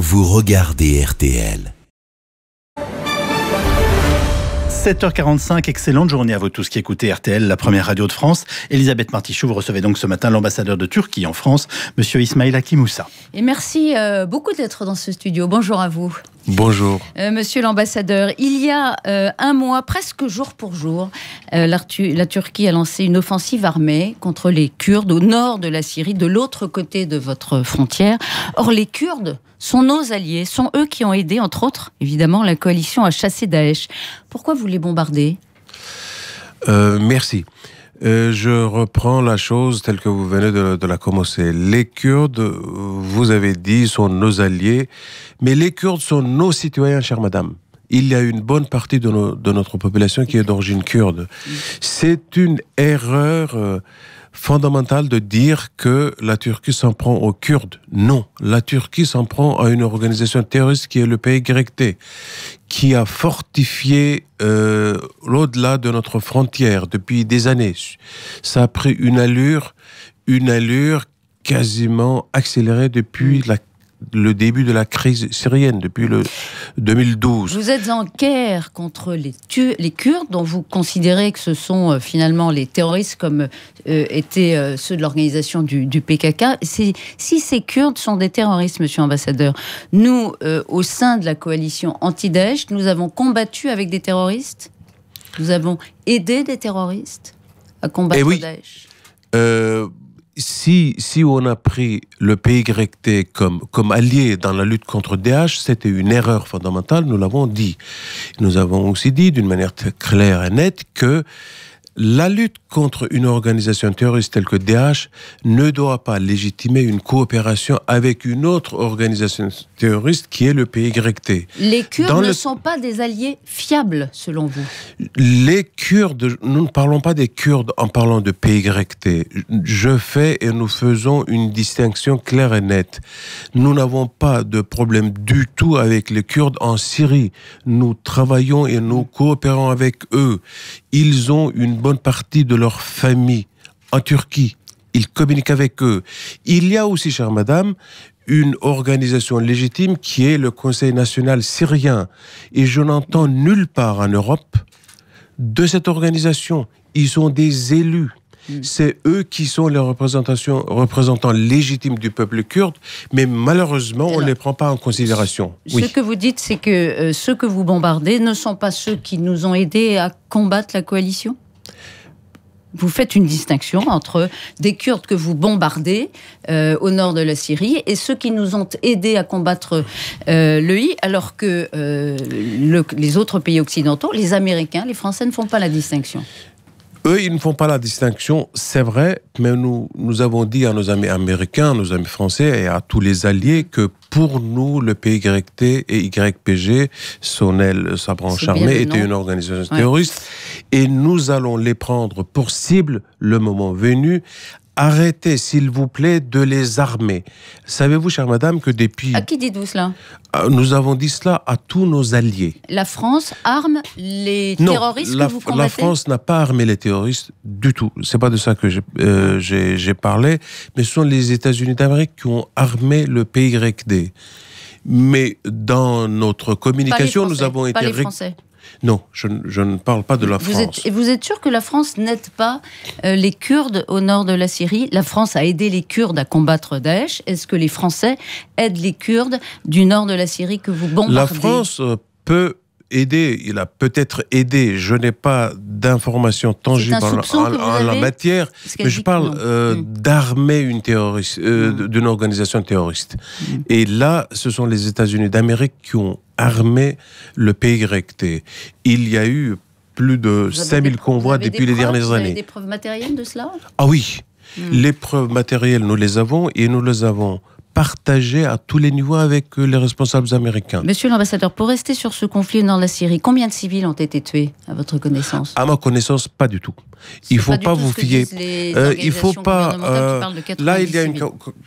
vous regardez RTL. 7h45, excellente journée à vous tous qui écoutez RTL, la première radio de France. Elisabeth Martichoux, vous recevez donc ce matin l'ambassadeur de Turquie en France, Monsieur Ismail Akimoussa. Et merci euh, beaucoup d'être dans ce studio. Bonjour à vous. Bonjour. Euh, monsieur l'ambassadeur, il y a euh, un mois, presque jour pour jour, euh, la, Turquie a lancé une offensive armée contre les Kurdes au nord de la Syrie, de l'autre côté de votre frontière. Or, les Kurdes sont nos alliés, sont eux qui ont aidé, entre autres, évidemment, la coalition à chasser Daesh. Pourquoi vous les bombardez Merci je reprends la chose telle que vous venez de, la commencer. Les Kurdes, vous avez dit, sont nos alliés, mais les Kurdes sont nos citoyens, chère madame. Il y a une bonne partie de, notre population qui est d'origine kurde. C'est une erreur. Euh, fondamental de dire que la Turquie s'en prend aux Kurdes. Non, la Turquie s'en prend à une organisation terroriste qui est le PYT, qui a fortifié euh, l'au-delà de notre frontière depuis des années. Ça a pris une allure, une allure quasiment accélérée depuis la le début de la crise syrienne, depuis le 2012. Vous êtes en guerre contre les, les Kurdes, dont vous considérez que ce sont euh, finalement les terroristes comme euh, étaient euh, ceux de l'organisation du, PKK. Si ces Kurdes sont des terroristes, monsieur ambassadeur, nous, au sein de la coalition anti-Daesh, nous avons combattu avec des terroristes Nous avons aidé des terroristes à combattre eh oui. Daesh si, si on a pris le PYT comme, comme allié dans la lutte contre DH, c'était une erreur fondamentale, nous l'avons dit. Nous avons aussi dit d'une manière très claire et nette que la lutte contre une organisation terroriste telle que DH ne doit pas légitimer une coopération avec une autre organisation terroriste qui est le PYT. Les Kurdes ne sont pas des alliés fiables, selon vous Les Kurdes, nous ne parlons pas des Kurdes en parlant de PYT. Je fais et nous faisons une distinction claire et nette. Nous n'avons pas de problème du tout avec les Kurdes en Syrie. Nous travaillons et nous coopérons avec eux ils ont une bonne partie de leur famille en Turquie. Ils communiquent avec eux. Il y a aussi, chère madame, une organisation légitime qui est le Conseil national syrien. Et je n'entends nulle part en Europe de cette organisation. Ils sont des élus. Hmm. C'est eux qui sont les représentations, représentants légitimes du peuple kurde, mais malheureusement, on ne les prend pas en considération. Ce que vous dites, c'est que euh, ceux que vous bombardez ne sont pas ceux qui nous ont aidés à combattre la coalition vous faites une distinction entre des Kurdes que vous bombardez euh, au nord de la Syrie et ceux qui nous ont aidés à combattre euh, le I, alors que les autres pays occidentaux, les Américains, les Français ne font pas la distinction. Eux, ils ne font pas la distinction, c'est vrai, mais nous, nous avons dit à nos amis américains, nos amis français et à tous les alliés que pour nous, le PYT et YPG, son aile, sa branche armée, était une organisation terroriste. Et nous allons les prendre pour cible le moment venu, arrêtez, s'il vous plaît, de les armer. Savez-vous, chère madame, que depuis... À qui dites-vous cela euh, Nous avons dit cela à tous nos alliés. La France arme les terroristes que vous combattez La France n'a pas armé les terroristes du tout. Ce n'est pas de ça que euh, j'ai parlé, mais ce sont les États-Unis d'Amérique qui ont armé le PYD. Mais dans notre communication, nous avons été... Français. Non, je, ne parle pas de la France. et vous êtes sûr que la France n'aide pas euh, les Kurdes au nord de la Syrie La France a aidé les Kurdes à combattre Daesh. Est-ce que les Français aident les Kurdes du nord de la Syrie que vous bombardez La France euh, peut aider, il a peut-être aidé. Je n'ai pas d'informations tangibles en, la matière, mais je parle euh, hmm. d'armer une terroriste, euh, hmm. d'une organisation terroriste. Hmm. Et là, ce sont les États-Unis d'Amérique qui ont armé le pays PYT. Il y a eu plus de 5000 convois depuis les dernières années. Vous avez des preuves matérielles de cela Ah oui, les preuves matérielles, nous les avons et nous les avons partagé à tous les niveaux avec euh, les responsables américains. Monsieur l'ambassadeur, pour rester sur ce conflit dans la Syrie, combien de civils ont été tués à votre connaissance À ma connaissance, pas du tout. Il faut pas, vous fier. Euh, il faut pas. Euh, là, il y a une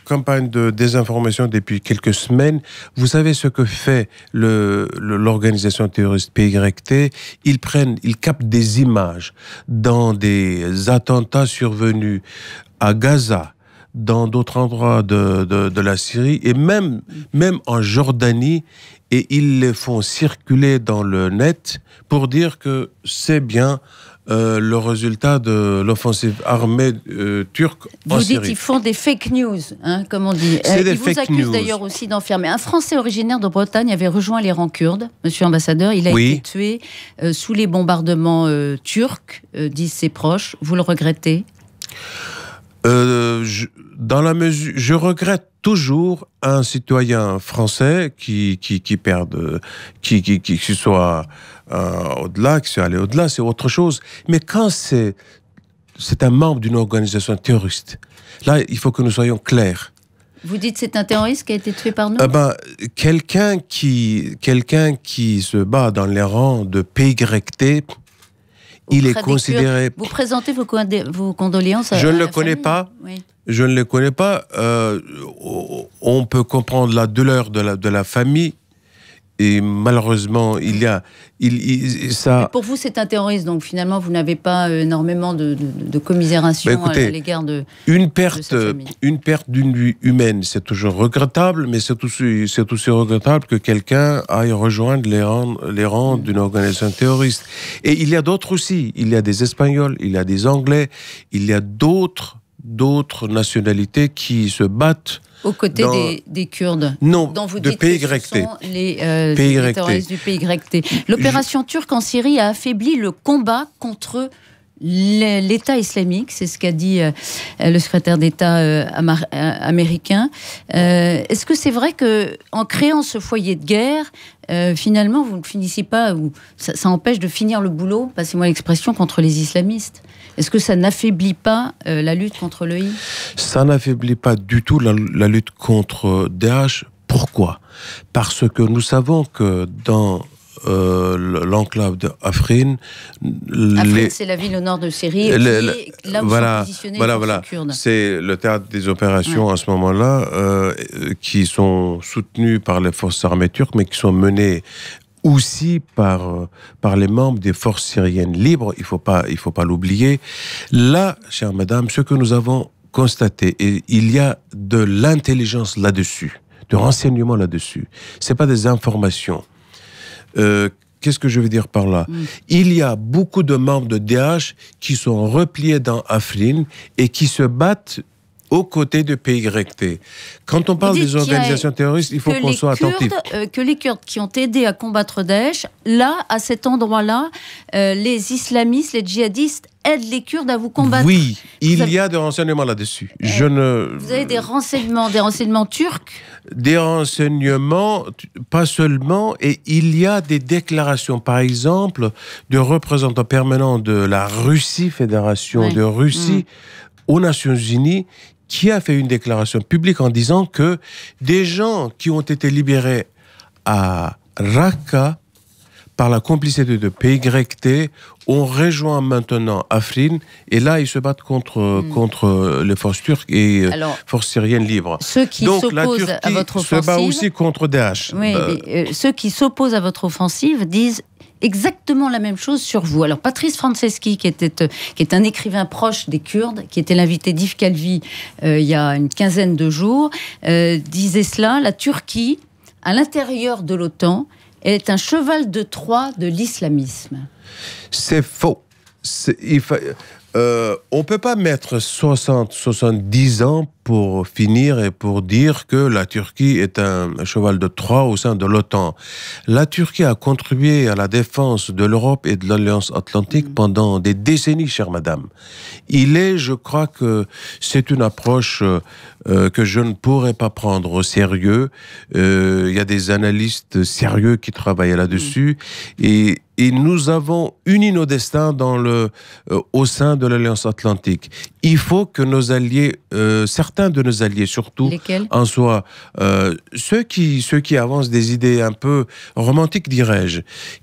campagne de désinformation depuis quelques semaines. Vous savez ce que fait l'organisation terroriste PYT Ils prennent, ils captent des images dans des attentats survenus à Gaza, dans d'autres endroits de, de, la Syrie et même, même en Jordanie. Et ils les font circuler dans le net pour dire que c'est bien euh, le résultat de l'offensive armée euh, turque vous dites qu'ils ils font des fake news, hein, comme on dit. Euh, ils vous accusent d'ailleurs aussi d'enfermer. Un Français originaire de Bretagne avait rejoint les rangs kurdes, monsieur ambassadeur. Il a été tué sous les bombardements turcs, disent ses proches. Vous le regrettez je, dans la mesure, je regrette toujours un citoyen français qui qui, qui perde, qui qui, qui, soit euh, au-delà, qui soit allé au-delà, c'est autre chose. Mais quand c'est c'est un membre d'une organisation terroriste, là, il faut que nous soyons clairs. Vous dites c'est un terroriste qui a été tué par nous ah ben, Quelqu'un qui, quelqu'un qui se bat dans les rangs de PYT, il est considéré... Vous présentez vos, condoléances à Je ne le connais pas. Oui je ne les connais pas. Euh, on peut comprendre la douleur de la, de la famille. Et malheureusement, il y a. Il, ça... pour vous, c'est un terroriste, donc finalement, vous n'avez pas énormément de, de, commisération bah, euh, à l'égard de. Une perte une perte d'une vie humaine, c'est toujours regrettable, mais c'est aussi, aussi regrettable que quelqu'un aille rejoindre les les rangs d'une organisation terroriste. Et il y a d'autres aussi. Il y a des Espagnols, il y a des Anglais, il y a d'autres d'autres nationalités qui se battent. Aux côtés des, Kurdes Non, dont vous les, terroristes du L'opération turque en Syrie a affaibli le combat contre l'État islamique, c'est ce qu'a dit euh, le secrétaire d'État euh, euh, américain. Est-ce que c'est vrai que en créant ce foyer de guerre, finalement, vous ne finissez pas, ou ça, empêche de finir le boulot, passez-moi l'expression, contre les islamistes est-ce que ça n'affaiblit pas la lutte contre le I Ça n'affaiblit pas du tout la, la lutte contre Daesh. Pourquoi Parce que nous savons que dans euh, l'enclave d'Afrin. Afrin, c'est la ville au nord de Syrie. là où voilà, C'est le théâtre des opérations en à ce moment-là, euh, qui sont soutenues par les forces armées turques, mais qui sont menées aussi par, euh, par les membres des forces syriennes libres, il ne faut pas, il faut pas l'oublier. Là, chère madame, ce que nous avons constaté, et il y a de l'intelligence là-dessus, de renseignement là-dessus. Ce pas des informations euh, qu'est-ce que je veux dire par là mm. Il y a beaucoup de membres de DH qui sont repliés dans Afrin et qui se battent aux côtés de PYT. Quand on parle des organisations terroristes, il faut qu'on soit attentif. Euh, que les Kurdes qui ont aidé à combattre Daesh, là, à cet endroit-là, euh, les islamistes, les djihadistes aide les Kurdes à vous combattre. Oui, il y a des renseignements là-dessus. Euh, Je ne... Vous avez des renseignements, des renseignements turcs Des renseignements, pas seulement, et il y a des déclarations, par exemple, de représentants permanents de la Russie, Fédération de Russie, mm. aux Nations Unies, qui a fait une déclaration publique en disant que des gens qui ont été libérés à Raqqa par la complicité de PYT, on rejoint maintenant Afrin, et là, ils se battent contre, hmm. contre euh, les forces turques et euh, les forces syriennes libres. Ceux qui Turquie à votre se bat aussi contre Daesh. Bah, euh, ceux qui s'opposent à votre offensive disent exactement la même chose sur vous. Alors Patrice Franceschi, qui, était, qui est un écrivain proche des Kurdes, qui était l'invité d'Yves Calvi il y a une quinzaine de jours, disait cela, la Turquie, à l'intérieur de l'OTAN, elle est un cheval de Troie de l'islamisme. C'est faux. Euh, on ne peut pas mettre 60, 70 ans pour finir et pour dire que la Turquie est un cheval de Troie au sein de l'OTAN. La Turquie a contribué à la défense de l'Europe et de l'Alliance Atlantique mm. pendant des décennies, chère madame. Il est, je crois que c'est une approche euh, euh, que je ne pourrais pas prendre au sérieux. Euh, il y a des analystes sérieux qui travaillent là-dessus mm. et nous avons uni nos destins dans le, au sein de l'Alliance Atlantique. Il faut que nos alliés, certains certains de nos alliés, surtout Lesquels en soi, euh, ceux, qui, ceux qui avancent des idées un peu romantiques, dirais-je.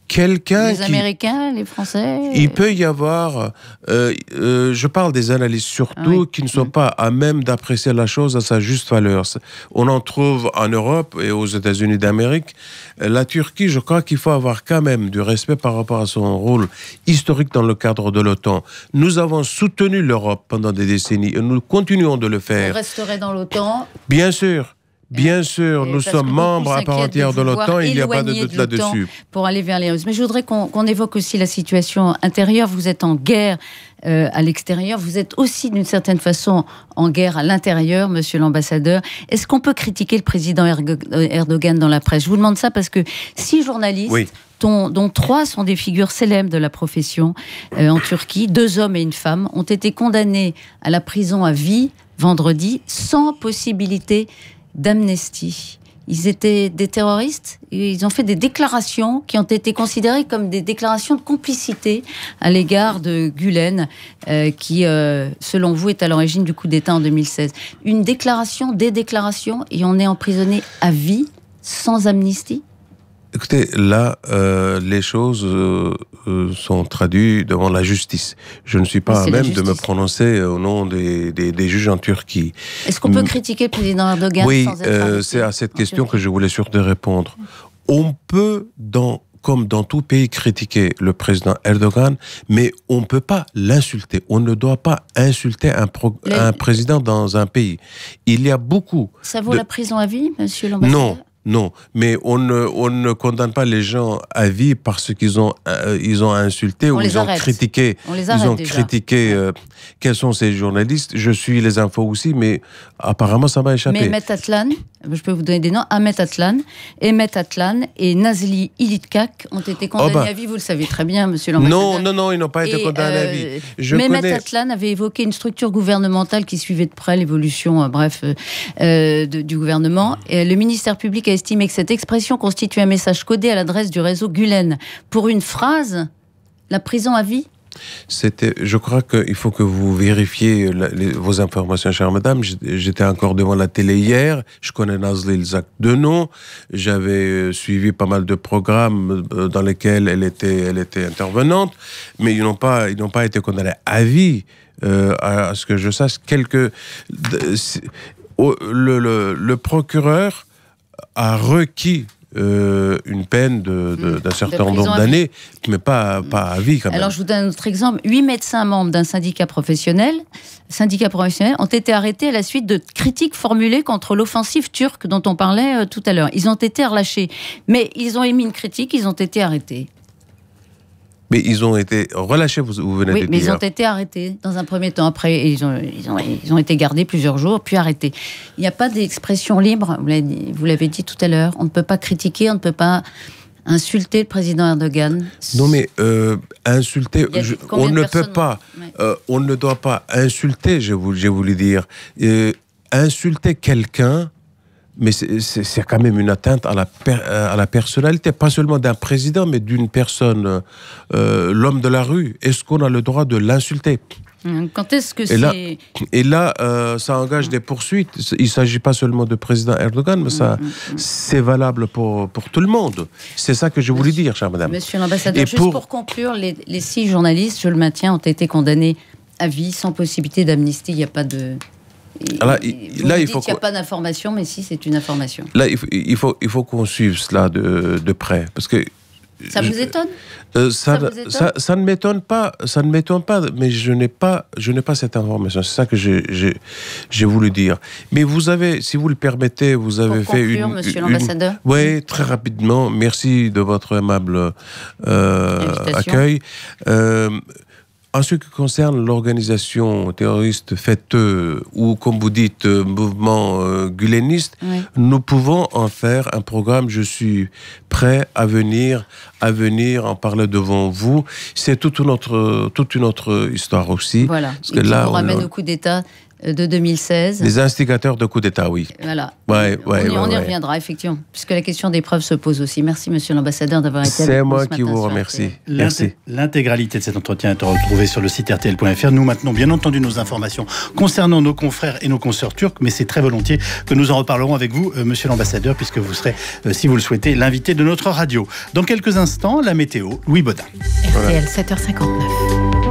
Quelqu'un. Les Américains, les Français Il peut y avoir. Euh, euh, je parle des analystes surtout qui ne sont pas à même d'apprécier la chose à sa juste valeur. On en trouve en Europe et aux États-Unis d'Amérique. La Turquie, je crois qu'il faut avoir quand même du respect par rapport à son rôle historique dans le cadre de l'OTAN. Nous avons soutenu l'Europe pendant des décennies et nous continuons de le faire resterez dans l'OTAN Bien sûr. Bien euh, sûr, nous sommes membres à part entière de, l'OTAN, il n'y a pas de doute là-dessus. Pour aller vers les Russes. Mais je voudrais qu'on évoque aussi la situation intérieure. Vous êtes en guerre euh, à l'extérieur, vous êtes aussi d'une certaine façon en guerre à l'intérieur, monsieur l'ambassadeur. Est-ce qu'on peut critiquer le président euh, Erdogan dans la presse Je vous demande ça parce que six journalistes dont, trois sont des figures célèbres de la profession en Turquie, deux hommes et une femme, ont été condamnés à la prison à vie vendredi sans possibilité d'amnistie. Ils étaient des terroristes, ils ont fait des déclarations qui ont été considérées comme des déclarations de complicité à l'égard de Gulen, euh, qui, euh, selon vous, est à l'origine du coup d'État en 2016. Une déclaration, des déclarations, et on est emprisonné à vie sans amnistie Écoutez, là, euh, les choses euh, euh, sont traduites devant la justice. Je ne suis pas à même de me prononcer au nom des, juges en Turquie. Est-ce qu'on peut mm. critiquer le président Erdogan Oui, c'est à cette question que je voulais surtout répondre. On peut, dans, comme dans tout pays, critiquer le président Erdogan, mais on ne peut pas l'insulter. On ne doit pas insulter un, président dans un pays. Il y a beaucoup... Ça vaut la prison à vie, monsieur l'ambassadeur Non non, mais on ne, condamne pas les gens à vie parce qu'ils ont, euh, ils ont insulté ou ils ont critiqué. ils ont critiqué. Euh, quels sont ces journalistes Je suis les infos aussi, mais apparemment ça m'a échappé. Mais Metatlan je peux vous donner des noms, Ahmet Atlan, Emmet Atlan et Nazli Ilitkak ont été oh condamnés bah. à vie, vous le savez très bien, monsieur l'ambassadeur. Non, non, non, ils n'ont pas été condamnés à euh, vie. Je Mehmet Atlan avait évoqué une structure gouvernementale qui suivait de près l'évolution, euh, bref, euh, du gouvernement. Et le ministère public a estimé que cette expression constituait un message codé à l'adresse du réseau Gulen. Pour une phrase, la prison à vie c'était, je crois qu'il faut que vous vérifiez vos informations, chère madame. J'étais encore devant la télé hier. Je connais Nazli Ilzak de nom. J'avais euh, suivi pas mal de programmes euh, dans lesquels elle était, elle était intervenante. Mais ils n'ont pas, ils n'ont pas été condamnés à vie. Euh, à, ce que je sache, quelques. le procureur a requis euh, une peine hmm. d'un certain nombre d'années, mais pas, pas à vie quand même. Alors je vous donne un autre exemple. Huit médecins membres d'un syndicat professionnel, syndicat professionnel ont été arrêtés à la suite de critiques formulées contre l'offensive turque dont on parlait euh, tout à l'heure. Ils ont été relâchés, mais ils ont émis une critique, ils ont été arrêtés. Mais ils ont été relâchés, vous, de venez oui, de mais ils ont été arrêtés dans un premier temps. Après, ils ont, ils ont, ils ont été gardés plusieurs jours, puis arrêtés. Il n'y a pas d'expression libre, vous l'avez dit tout à l'heure. On ne peut pas critiquer, on ne peut pas insulter le président Erdogan. Non, mais euh, insulter, on ne peut pas, euh, on ne doit pas insulter, je voulu dire. Euh, insulter quelqu'un mais c'est quand même une atteinte à la, euh, à la personnalité, pas seulement d'un président, mais d'une personne, euh, euh, l'homme de la rue. Est-ce qu'on a le droit de l'insulter hum, quand est-ce que c'est... Là, et là, ça engage des poursuites. Il ne s'agit pas seulement de président Erdogan, mais ça, hum, hum, c'est valable pour, pour tout le monde. C'est ça que je voulais dire, chère madame. Monsieur l'ambassadeur, juste pour, conclure, les, les six journalistes, je le maintiens, ont été condamnés à vie, sans possibilité d'amnistie. Il n'y a pas de là, il faut. n'y a pas d'information, mais si, c'est une information. Là, il faut, il faut, qu'on suive cela de, de, près. Parce que. Ça vous étonne, euh, ça, ne m'étonne pas, ça ne m'étonne pas, mais je n'ai pas, je n'ai pas cette information. C'est ça que j'ai voulu dire. Mais vous avez, si vous le permettez, vous avez fait conclure, une. Monsieur l'ambassadeur. Oui, très rapidement. Merci de votre aimable euh, accueil. Euh, en ce qui concerne l'organisation terroriste fêteux ou, comme vous dites, euh, mouvement euh, nous pouvons en faire un programme. Je suis prêt à venir, à venir en parler devant vous. C'est toute une autre, toute une autre histoire aussi. Voilà. Parce que là, on ramène au coup d'État de 2016. Les instigateurs de coups d'État, oui. Voilà. Ouais, on, y, reviendra, effectivement, puisque la question des preuves se pose aussi. Merci, monsieur l'ambassadeur, d'avoir été avec nous. C'est moi qui vous remercie. Merci. L'intégralité de cet entretien est retrouvée sur le site RTL.fr. Nous maintenons, bien entendu, nos informations concernant nos confrères et nos consoeurs turcs, mais c'est très volontiers que nous en reparlerons avec vous, M. Euh, monsieur l'ambassadeur, puisque vous serez, euh, si vous le souhaitez, l'invité de notre radio. Dans quelques instants, la météo, Louis Baudin. RTL, 7h59.